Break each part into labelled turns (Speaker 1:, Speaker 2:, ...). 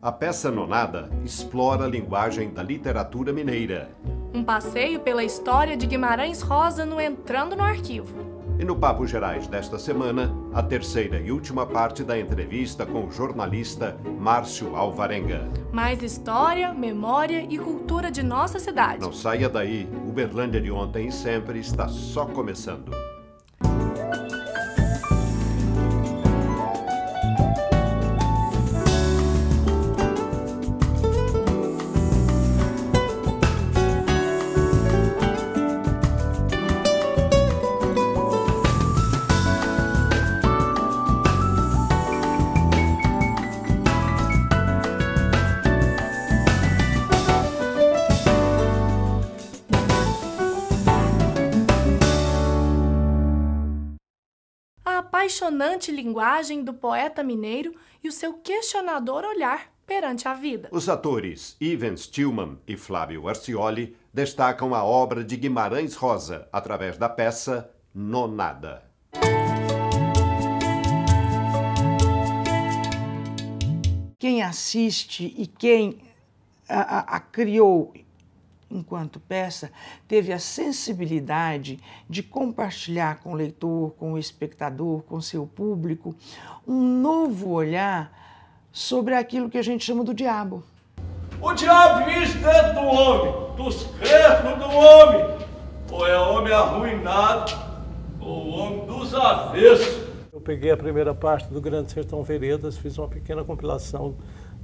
Speaker 1: A peça Nonada explora a linguagem da literatura mineira.
Speaker 2: Um passeio pela história de Guimarães Rosa no Entrando no Arquivo.
Speaker 1: E no Papo Gerais desta semana, a terceira e última parte da entrevista com o jornalista Márcio Alvarenga.
Speaker 2: Mais história, memória e cultura de nossa cidade. Não
Speaker 1: saia daí, Uberlândia de ontem e sempre está só começando.
Speaker 2: apaixonante linguagem do poeta mineiro e o seu questionador olhar perante a vida.
Speaker 1: Os atores Ivan Stillman e Flávio Arcioli destacam a obra de Guimarães Rosa através da peça Nonada.
Speaker 2: Quem assiste e quem a, a, a criou enquanto peça, teve a sensibilidade de compartilhar com o leitor, com o espectador, com seu público, um novo olhar sobre aquilo que a gente chama do diabo.
Speaker 3: O diabo vive dentro do homem, dos crespos do homem, ou é homem arruinado,
Speaker 2: ou homem
Speaker 3: dos avessos. Eu peguei a primeira parte do Grande Sertão Veredas, fiz uma pequena compilação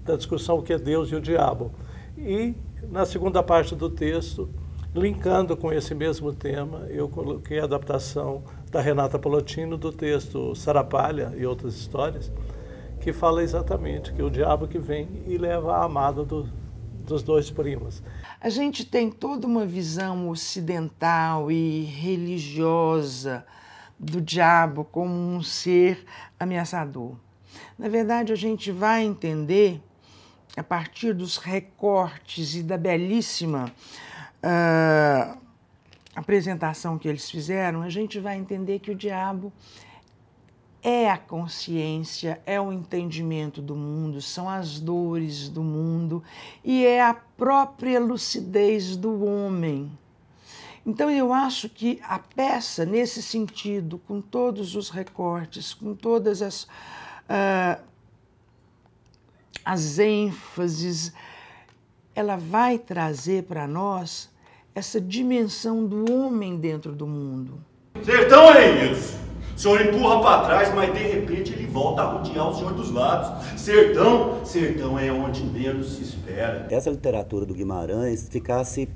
Speaker 3: da discussão o que é Deus e o diabo. E na segunda parte do texto, linkando com esse mesmo tema, eu coloquei a adaptação da Renata Polotino do texto Sarapalha e outras histórias, que fala exatamente que o diabo que vem e leva a amada do, dos dois primos.
Speaker 2: A gente tem toda uma visão ocidental e religiosa do diabo como um ser ameaçador. Na verdade, a gente vai entender a partir dos recortes e da belíssima uh, apresentação que eles fizeram, a gente vai entender que o diabo é a consciência, é o entendimento do mundo, são as dores do mundo e é a própria lucidez do homem. Então eu acho que a peça, nesse sentido, com todos os recortes, com todas as. Uh, as ênfases, ela vai trazer para nós essa dimensão do homem dentro do mundo.
Speaker 4: Sertão é isso. O senhor empurra para trás, mas de repente ele volta a rodear o senhor dos lados. Sertão, sertão é onde menos se espera. Essa literatura do Guimarães ficasse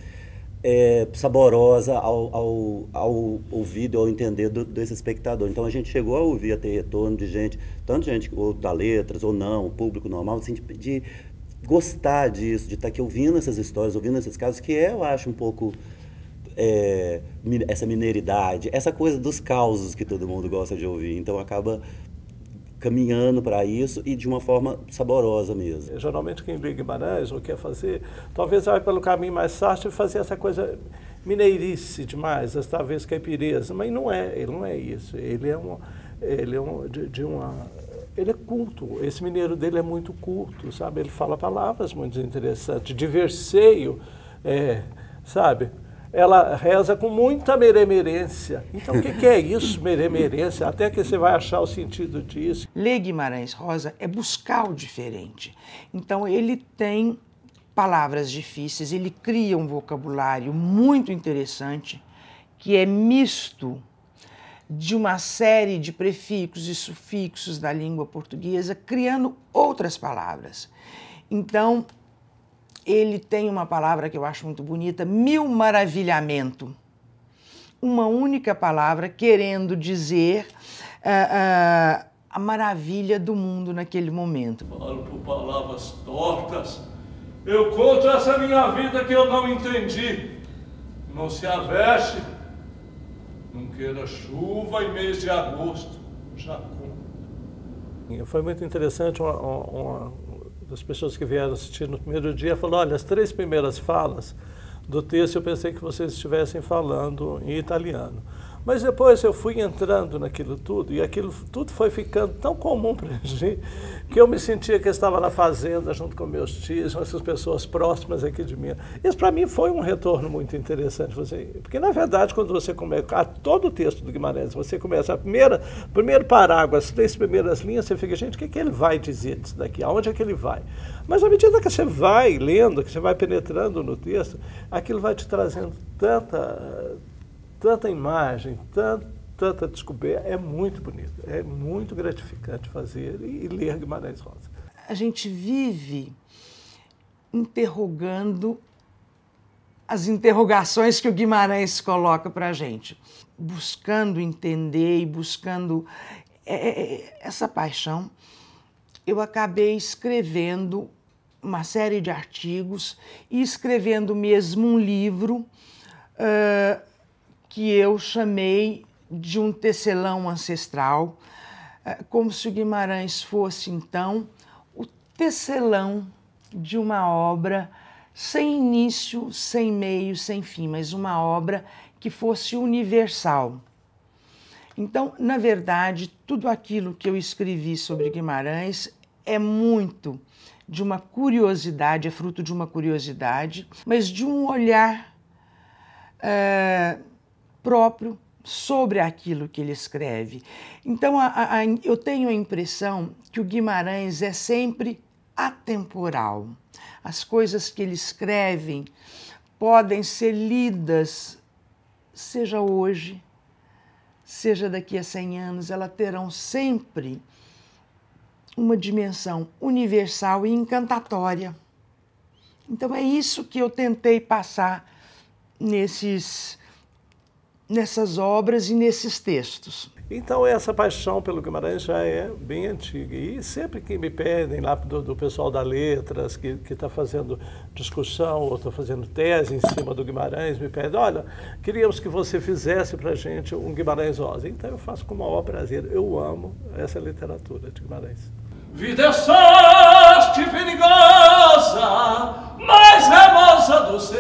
Speaker 4: é, saborosa ao, ao, ao ouvido, ao entender do, desse espectador. Então a gente chegou a ouvir, a ter retorno de gente, tanto gente ou da letras ou não, público normal, assim, de, de, gostar disso, de estar tá aqui ouvindo essas histórias, ouvindo esses casos, que é, eu acho um pouco é, essa mineridade, essa coisa dos causos que todo mundo gosta de ouvir. Então acaba caminhando para isso e de uma forma saborosa mesmo.
Speaker 3: Geralmente quem liga Guimarães ou quer fazer, talvez vai pelo caminho mais fácil e fazer essa coisa mineirice demais, essa vez caipireza, mas não é, ele não é isso. Ele é um ele é um, de, de uma ele é culto. Esse mineiro dele é muito culto, sabe? Ele fala palavras muito interessantes, de verseio, é, sabe? ela reza com muita meremerência. Então, o que, que, é isso, meremerência? Até que você
Speaker 2: vai achar o sentido disso. Ler Guimarães Rosa é buscar o diferente. Então, ele tem palavras difíceis, ele cria um vocabulário muito interessante, que é misto de uma série de prefixos e sufixos da língua portuguesa, criando outras palavras. Então, ele tem uma palavra que eu acho muito bonita: mil maravilhamento. Uma única palavra querendo dizer uh, uh, a maravilha do mundo naquele momento. Falo por
Speaker 3: palavras tortas. Eu conto essa minha vida que eu não entendi. Não se aveste. Não queira chuva em mês de agosto. Jacó. Foi muito interessante uma, uma das pessoas que vieram assistir no primeiro dia falou: olha, as três primeiras falas do texto eu pensei que vocês estivessem falando em italiano. Mas depois eu fui entrando naquilo tudo e aquilo tudo foi ficando tão comum para a gente que eu me sentia que eu estava na fazenda junto com meus tios, com essas pessoas próximas aqui de mim. Isso para mim foi um retorno muito interessante. Porque, na verdade, quando você começa todo o texto do Guimarães, você começa a primeira, primeiro parágrafo, as três primeiras linhas, você fica, gente, o que, é que ele vai dizer disso daqui? Aonde é que ele vai? Mas à medida que você vai lendo, que você vai penetrando no texto, aquilo vai te trazendo tanta tanta imagem, tanto, tanta descoberta. É muito bonito, é muito gratificante fazer e, ler Guimarães Rosa.
Speaker 2: A gente vive interrogando as interrogações que o Guimarães coloca para a gente, buscando entender e buscando é, é, é, essa paixão. Eu acabei escrevendo uma série de artigos e escrevendo mesmo um livro uh, que eu chamei de um tecelão ancestral, é, como se o Guimarães fosse então o tecelão de uma obra sem início, sem meio, sem fim, mas uma obra que fosse universal. Então, na verdade, tudo aquilo que eu escrevi sobre Guimarães é muito de uma curiosidade, é fruto de uma curiosidade, mas de um olhar. É, próprio sobre aquilo que ele escreve. Então, a, a, eu tenho a impressão que o Guimarães é sempre atemporal. As coisas que ele escreve podem ser lidas, seja hoje, seja daqui a 100 anos, elas terão sempre uma dimensão universal e encantatória. Então, é isso que eu tentei passar nesses nessas obras e nesses textos. Então essa paixão
Speaker 3: pelo Guimarães já é bem antiga. E sempre que me pedem lá do, do pessoal da Letras, que está fazendo discussão ou está fazendo tese em cima do Guimarães, me pedem, olha, queríamos que você fizesse para gente um Guimarães Rosa. Então eu faço com o maior prazer. Eu amo essa literatura de Guimarães. Vida é perigosa, mas é moça do seu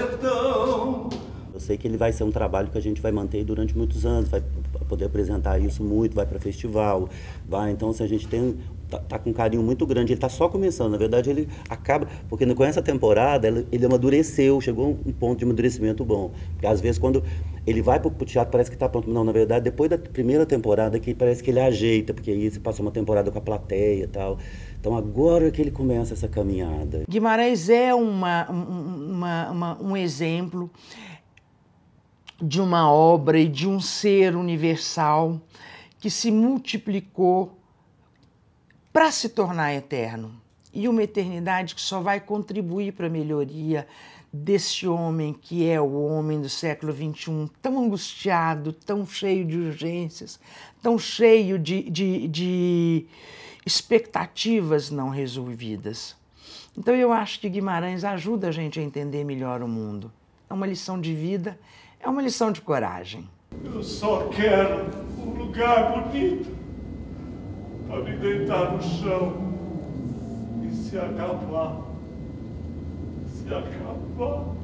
Speaker 4: eu sei que ele vai ser um trabalho que a gente vai manter durante muitos anos, vai poder apresentar isso muito, vai para festival, vai. Então, se assim, a gente tem Tá, tá, com um carinho muito grande. Ele está só começando. Na verdade, ele acaba. Porque com essa temporada, ele, ele amadureceu, chegou a um ponto de amadurecimento bom. Porque às vezes, quando ele vai para o teatro, parece que está pronto. Não, na verdade, depois da primeira temporada, que parece que ele ajeita, porque aí você passou uma temporada com a plateia e tal. Então agora que ele começa essa caminhada.
Speaker 2: Guimarães é uma, uma, uma um exemplo de uma obra e de um ser universal que se multiplicou para se tornar eterno. E uma eternidade que só vai contribuir para a melhoria desse homem que é o homem do século XXI, tão angustiado, tão cheio de urgências, tão cheio de, de, de expectativas não resolvidas. Então eu acho que Guimarães ajuda a gente a entender melhor o mundo. É uma lição de vida é uma lição de coragem.
Speaker 3: Eu só quero um lugar bonito para me deitar no chão e se acabar.
Speaker 5: Se acabar.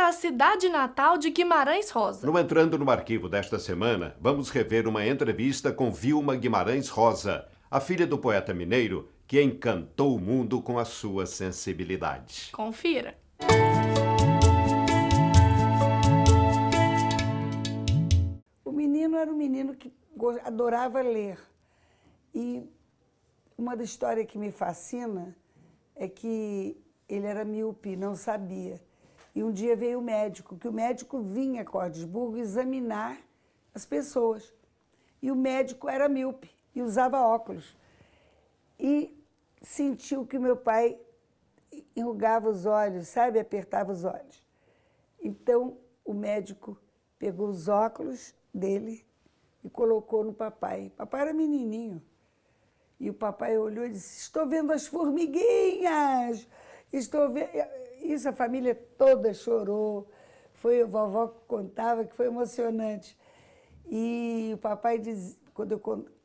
Speaker 2: visita à cidade natal de Guimarães Rosa.
Speaker 1: No Entrando no Arquivo desta semana, vamos rever uma entrevista com Vilma Guimarães Rosa, a filha do poeta mineiro que encantou o mundo com a sua sensibilidade.
Speaker 6: Confira. O menino era um menino que adorava ler. E uma das histórias que me fascina é que ele era míope, não sabia. E um dia veio o médico, que o médico vinha a Cordesburgo examinar as pessoas. E o médico era míope e usava óculos. E sentiu que meu pai enrugava os olhos, sabe? Apertava os olhos. Então o médico pegou os óculos dele e colocou no papai. Papai era menininho. E o papai olhou e disse: Estou vendo as formiguinhas! Estou vendo. Isso a família toda chorou. Foi a vovó que contava que foi emocionante. E o papai diz, quando eu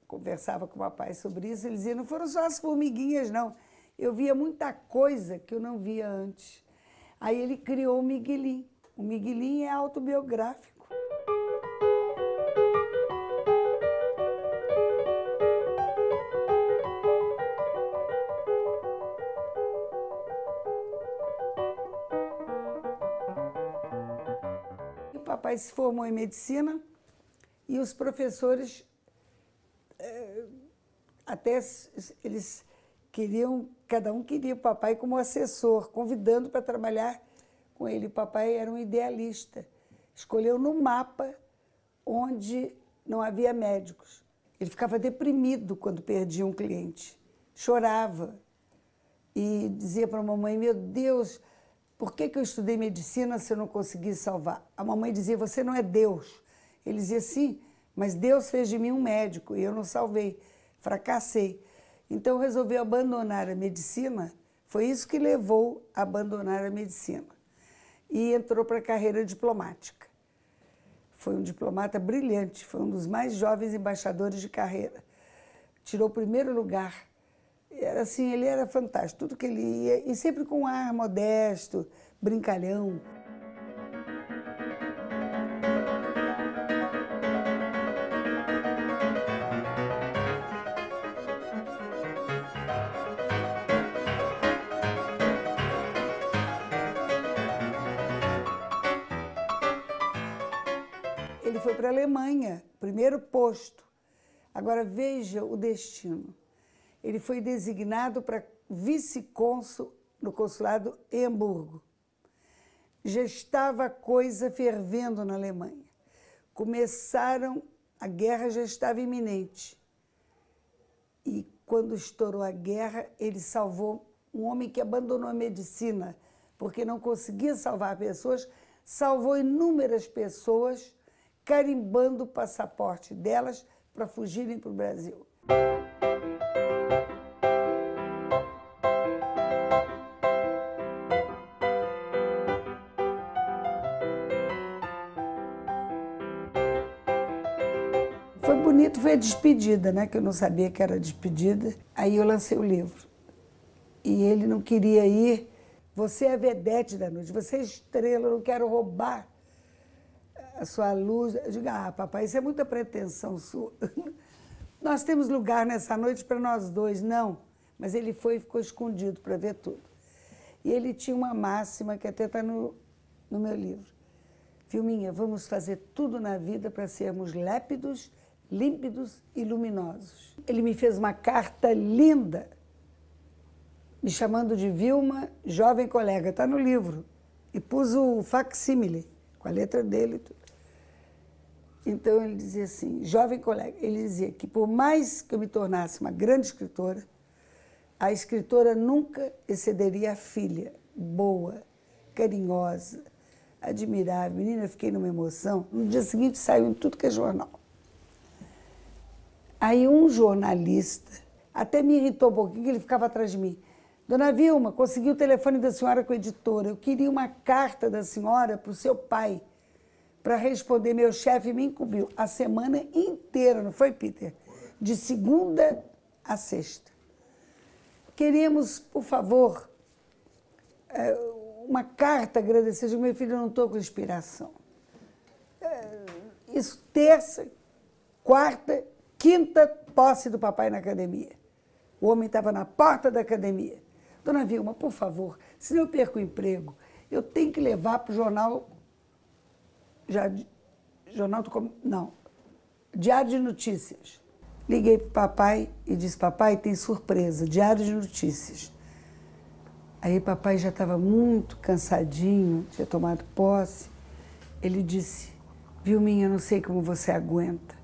Speaker 6: conversava com o papai sobre isso, ele dizia: "Não foram só as formiguinhas não. Eu via muita coisa que eu não via antes". Aí ele criou o Miguelim. O Miguelim é autobiográfico pai se formou em medicina e os professores eh, até eles queriam, cada um queria o papai como assessor, convidando para trabalhar com ele. O papai era um idealista. Escolheu no mapa onde não havia médicos. Ele ficava deprimido quando perdia um cliente. Chorava e dizia para a mamãe: "Meu Deus, por que, que eu estudei medicina se eu não consegui salvar? A mamãe dizia: Você não é Deus. Ele dizia: Sim, mas Deus fez de mim um médico e eu não salvei, fracassei. Então resolveu abandonar a medicina. Foi isso que levou a abandonar a medicina. E entrou para a carreira diplomática. Foi um diplomata brilhante, foi um dos mais jovens embaixadores de carreira. Tirou o primeiro lugar era assim, ele era fantástico, tudo que ele ia, e sempre com um ar modesto, brincalhão. Ele foi para a Alemanha, primeiro posto. Agora veja o destino ele foi designado para vice consul no consulado em Hamburgo. Já estava a coisa fervendo na Alemanha. Começaram, a guerra já estava iminente. E quando estourou a guerra, ele salvou um homem que abandonou a medicina porque não conseguia salvar pessoas, salvou inúmeras pessoas, carimbando o passaporte delas para fugirem para o Brasil. Foi bonito, foi a despedida, né? Que eu não sabia que era despedida. Aí eu lancei o livro. E ele não queria ir. Você é vedete da noite, você é estrela, eu não quero roubar a sua luz. Eu digo, ah, papai, isso é muita pretensão sua. Nós temos lugar nessa noite para nós dois, não. Mas ele foi e ficou escondido para ver tudo. E ele tinha uma máxima que até está no, no meu livro. Filminha, vamos fazer tudo na vida para sermos lépidos, límpidos e luminosos. Ele me fez uma carta linda, me chamando de Vilma, jovem colega, está no livro. E pus o facsímile, com a letra dele e tudo. Então ele dizia assim, jovem colega, ele dizia que por mais que eu me tornasse uma grande escritora, a escritora nunca excederia a filha, boa, carinhosa, admirável. Menina, eu fiquei numa emoção. No dia seguinte saiu em tudo que é jornal. Aí um jornalista até me irritou um pouquinho, que ele ficava atrás de mim. Dona Vilma, consegui o telefone da senhora com a editora. Eu queria uma carta da senhora para o seu pai para responder. Meu chefe me incumbiu a semana inteira, não foi, Peter? De segunda a sexta. Queremos, por favor, é, uma carta agradecendo. Meu filho, eu não estou com inspiração. É, isso terça, quarta, quinta posse do papai na academia. O homem estava na porta da academia. Dona Vilma, por favor, se eu perco o emprego, eu tenho que levar para o jornal já, jornal do Com... não, Diário de Notícias. Liguei para papai e disse: Papai, tem surpresa, Diário de Notícias. Aí papai já estava muito cansadinho, tinha tomado posse. Ele disse: Viu, minha, não sei como você aguenta.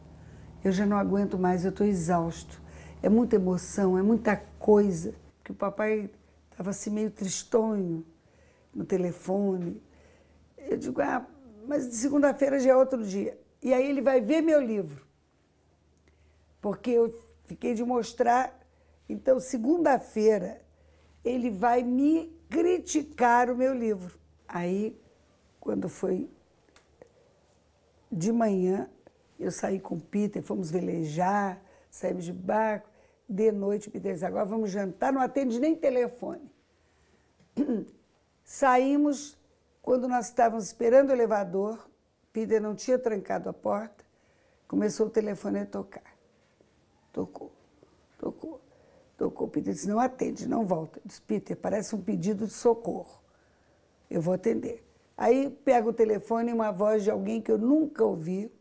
Speaker 6: Eu já não aguento mais, eu estou exausto. É muita emoção, é muita coisa. Que o papai estava assim meio tristonho no telefone. Eu digo: Ah, mas de segunda-feira já é outro dia. E aí ele vai ver meu livro. Porque eu fiquei de mostrar. Então, segunda-feira, ele vai me criticar o meu livro. Aí, quando foi de manhã, eu saí com o Peter, fomos velejar, saímos de barco. De noite, Peter disse, agora vamos jantar, não atende nem telefone. Saímos, quando nós estávamos esperando o elevador, Peter não tinha trancado a porta, começou o telefone a tocar. Tocou, tocou, tocou. Peter disse, não atende, não volta. Diz: Peter, parece um pedido de socorro. Eu vou atender. Aí pega o telefone e uma voz de alguém que eu nunca ouvi.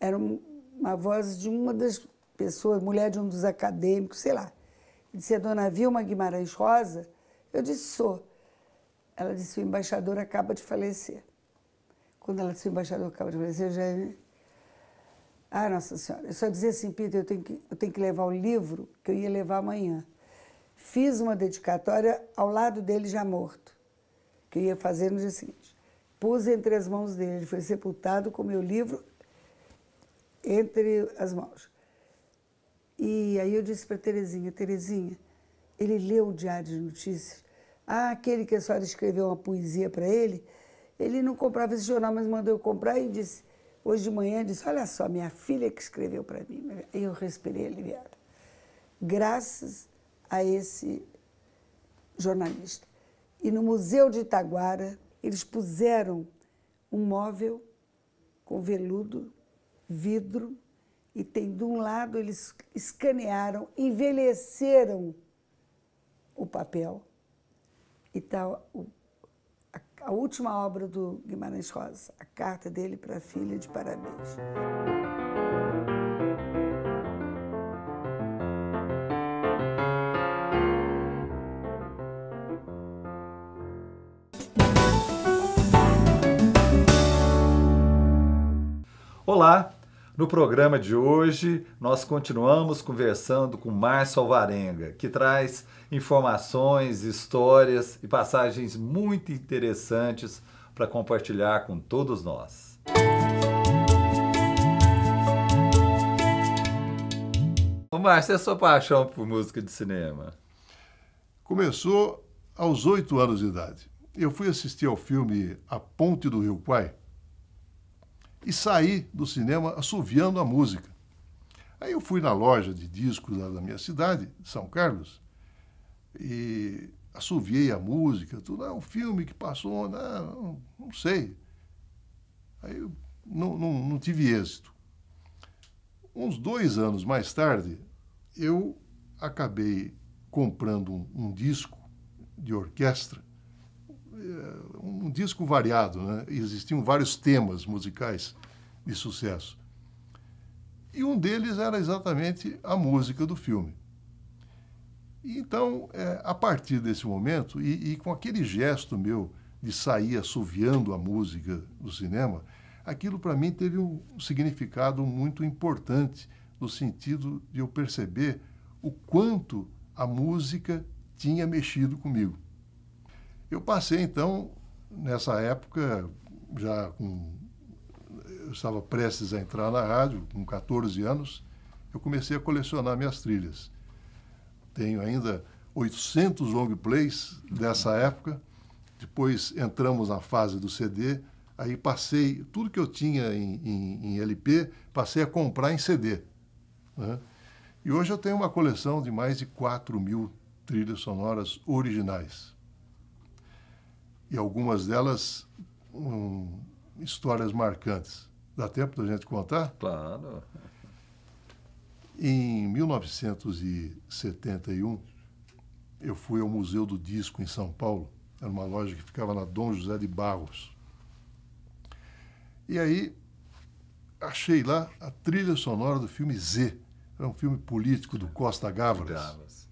Speaker 6: Era uma voz de uma das pessoas, mulher de um dos acadêmicos, sei lá. Disse, é Dona Vilma Guimarães Rosa? Eu disse, sou. Ela disse: o embaixador acaba de falecer. Quando ela disse: o embaixador acaba de falecer, eu já. Ah, Nossa Senhora. Eu só dizia assim, Peter, eu tenho, que, eu tenho que levar o livro que eu ia levar amanhã. Fiz uma dedicatória ao lado dele já morto, que eu ia fazer no dia seguinte. Pus entre as mãos dele, ele foi sepultado com meu livro entre as mãos. E aí eu disse para Terezinha, Terezinha, ele leu o Diário de Notícias. Ah, aquele que a senhora escreveu uma poesia para ele, ele não comprava esse jornal, mas mandou eu comprar e disse, hoje de manhã, disse, olha só, minha filha que escreveu para mim. e eu respirei aliviada. Graças a esse jornalista. E no Museu de Itaguara, eles puseram um móvel com veludo, vidro, e tem de um lado eles escanearam, envelheceram o papel e tal. O, a, a, última obra do Guimarães Rosa, a carta dele para a filha de parabéns.
Speaker 7: Olá, no programa de hoje, nós continuamos conversando com Márcio Alvarenga, que traz informações, histórias e passagens muito interessantes para compartilhar com todos nós. Ô Márcio, e a sua paixão por música de cinema?
Speaker 5: Começou aos oito anos de idade. Eu fui assistir ao filme A Ponte do Rio Quai, e saí do cinema assoviando a música. Aí eu fui na loja de discos da minha cidade, São Carlos, e assoviei a música, tudo, ah, um filme que passou, né? não, não sei. Aí eu não, não, não tive êxito. Uns dois anos mais tarde, eu acabei comprando um, um disco de orquestra um disco variado, né? existiam vários temas musicais de sucesso. E um deles era exatamente a música do filme. Então, é, a partir desse momento, e, e, com aquele gesto meu de sair assoviando a música do cinema, aquilo para mim teve um significado muito importante, no sentido de eu perceber o quanto a música tinha mexido comigo. Eu passei, então, nessa época, já com. Eu estava prestes a entrar na rádio, com 14 anos, eu comecei a colecionar minhas trilhas. Tenho ainda 800 long plays dessa época. Depois entramos na fase do CD, aí passei tudo que eu tinha em, em, em LP, passei a comprar em CD. Né? E hoje eu tenho uma coleção de mais de 4 mil trilhas sonoras originais e algumas delas um, histórias marcantes. Dá tempo da gente contar? Claro. Em 1971, eu fui ao Museu do Disco em São Paulo. Era uma loja que ficava na Dom José de Barros. E aí achei lá a trilha sonora do filme Z. Era um filme político do Costa Gavras. Gavras.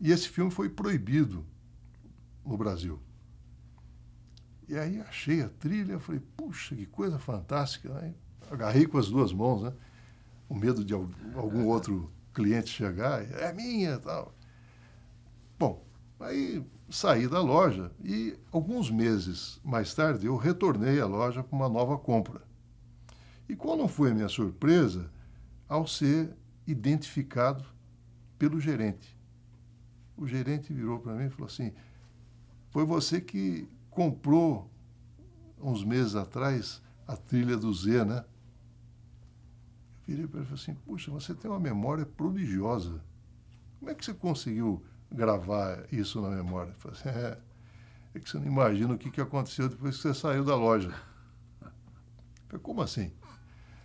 Speaker 5: E esse filme foi proibido no Brasil. E aí achei a trilha, falei, puxa, que coisa fantástica. Né? Agarrei com as duas mãos, né? O medo de algum outro cliente chegar, é minha tal. Bom, aí saí da loja e alguns meses mais tarde eu retornei à loja para uma nova compra. E qual não foi a minha surpresa ao ser identificado pelo gerente? O gerente virou para mim e falou assim: Foi você que comprou, uns meses atrás, a trilha do Z, né? Eu virei para ele e falei assim, puxa, você tem uma memória prodigiosa. Como é que você conseguiu gravar isso na memória? Eu falei assim, é, é que você não imagina o que, que aconteceu depois que você saiu da loja. Eu falei, como assim?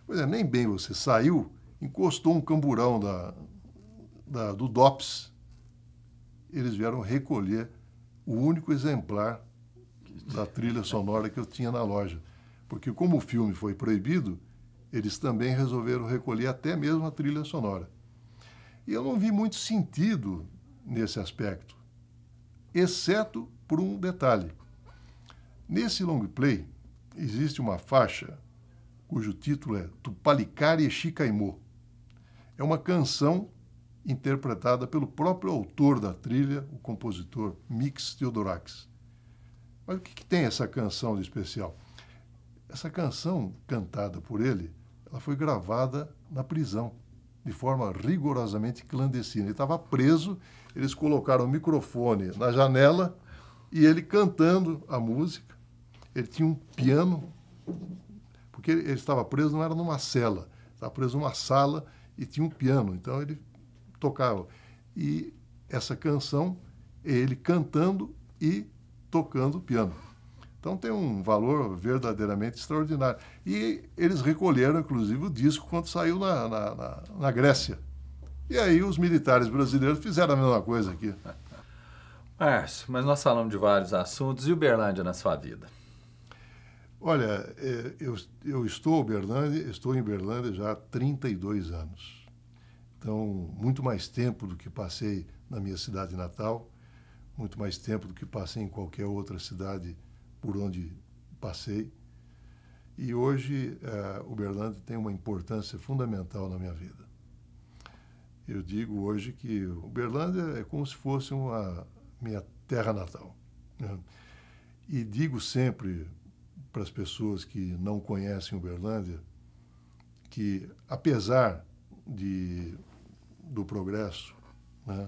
Speaker 5: Pois é, nem bem você saiu, encostou um camburão da, da, do DOPS. Eles vieram recolher o único exemplar da trilha sonora que eu tinha na loja. Porque como o filme foi proibido, eles também resolveram recolher até mesmo a trilha sonora. E eu não vi muito sentido nesse aspecto, exceto por um detalhe. Nesse long play existe uma faixa cujo título é Tupalicari Chicaimô. É uma canção interpretada pelo próprio autor da trilha, o compositor Mix Theodorakis. Mas o que, que tem essa canção de especial? Essa canção cantada por ele, ela foi gravada na prisão, de forma rigorosamente clandestina. Ele estava preso, eles colocaram o microfone na janela e ele cantando a música. Ele tinha um piano, porque ele, ele estava preso, não era numa cela, estava preso numa sala e tinha um piano, então ele tocava. E essa canção, é ele cantando e tocando piano. Então tem um valor verdadeiramente extraordinário. E eles recolheram, inclusive, o disco quando saiu na, na, na, na Grécia. E aí os militares brasileiros fizeram a mesma coisa aqui.
Speaker 7: Márcio, mas nós falamos de vários assuntos. E Uberlândia na sua vida?
Speaker 5: Olha, é, eu, eu estou, Uberlândia, estou em Uberlândia já há 32 anos. Então, muito mais tempo do que passei na minha cidade natal muito mais tempo do que passei em qualquer outra cidade por onde passei. E hoje eh, o Uberlândia tem uma importância fundamental na minha vida. Eu digo hoje que Uberlândia é como se fosse uma minha terra natal. Né? E digo sempre para as pessoas que não conhecem Uberlândia que, apesar de, do progresso, né,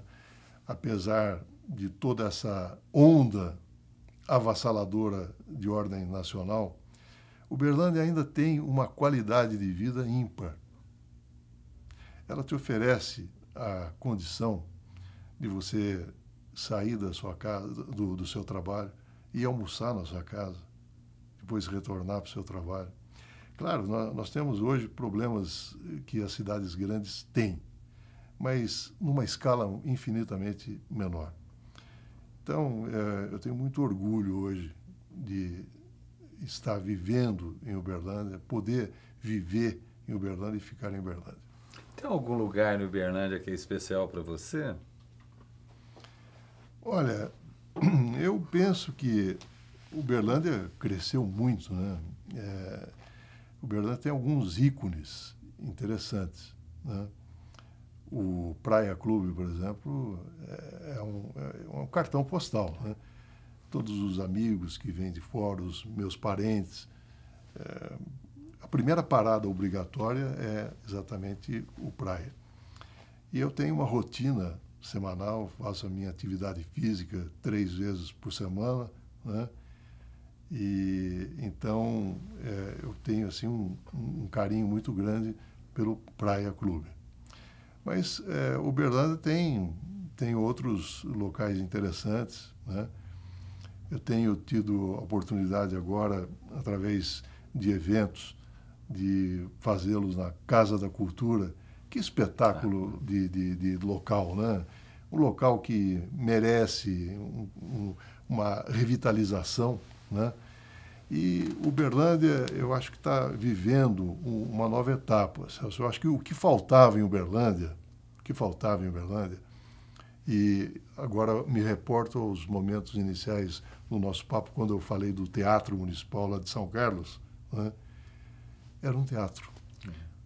Speaker 5: apesar de toda essa onda avassaladora de ordem nacional, Uberlândia ainda tem uma qualidade de vida ímpar. Ela te oferece a condição de você sair da sua casa, do, do seu trabalho e almoçar na sua casa, depois retornar para o seu trabalho. Claro, nós, nós temos hoje problemas que as cidades grandes têm, mas numa escala infinitamente menor. Então, é, eu tenho muito orgulho hoje de estar vivendo em Uberlândia, poder viver em Uberlândia e ficar em Uberlândia.
Speaker 7: Tem algum lugar em Uberlândia que é especial para você?
Speaker 5: Olha, eu penso que Uberlândia cresceu muito, né? É, Uberlândia tem alguns ícones interessantes, né? o Praia Clube, por exemplo, é, é um, é, é um cartão postal. Né? Todos os amigos que vêm de fora, os meus parentes. É, a primeira parada obrigatória é exatamente o Praia. E eu tenho uma rotina semanal, faço a minha atividade física três vezes por semana, né? E então é, eu tenho assim um, um carinho muito grande pelo Praia Clube. Mas é, Uberlândia tem, tem outros locais interessantes. Né? Eu tenho tido a oportunidade agora, através de eventos, de fazê-los na Casa da Cultura. Que espetáculo ah. de, de, de local, né? Um local que merece um, um, uma revitalização, né? E Uberlândia, eu acho que está vivendo uma nova etapa. Celso. Eu acho que o que faltava em Uberlândia, o que faltava em Uberlândia, e agora me reporto aos momentos iniciais no nosso papo, quando eu falei do Teatro Municipal lá de São Carlos, né? era um teatro.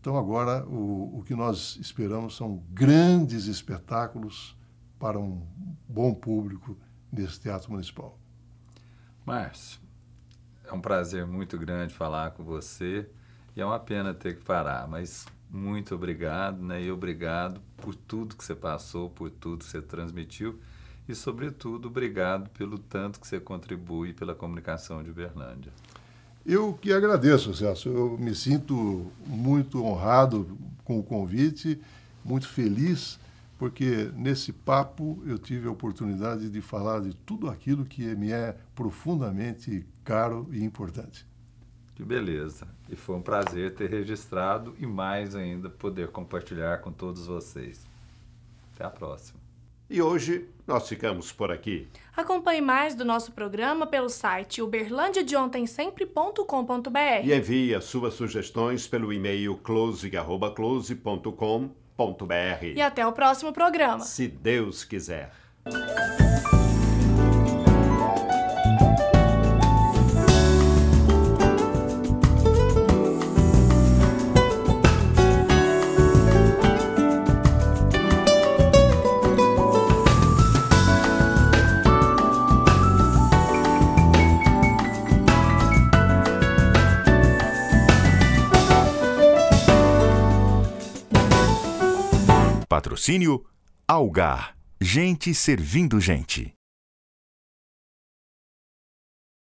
Speaker 5: Então agora o, o que nós esperamos são grandes espetáculos para um bom público nesse Teatro Municipal.
Speaker 7: Márcio, é um prazer muito grande falar com você e é uma pena ter que parar, mas muito obrigado, né? E obrigado por tudo que você passou, por tudo que você transmitiu e, sobretudo, obrigado pelo tanto que você contribui pela comunicação de Uberlândia. Eu que
Speaker 5: agradeço, Celso. Eu me sinto muito honrado com o convite, muito feliz, porque nesse papo eu tive a oportunidade de falar de tudo aquilo que me é profundamente caro e importante.
Speaker 7: Que beleza! E foi um prazer ter registrado e mais ainda poder compartilhar com todos vocês. Até a próxima. E hoje nós ficamos por aqui.
Speaker 2: Acompanhe mais do nosso programa pelo site uberlandiadeontemsempre.com.br
Speaker 7: e
Speaker 1: envie as suas sugestões pelo e-mail close@close.com.br. E
Speaker 7: até o próximo programa.
Speaker 1: Se Deus quiser.
Speaker 6: Patrocínio Algar. Gente servindo gente.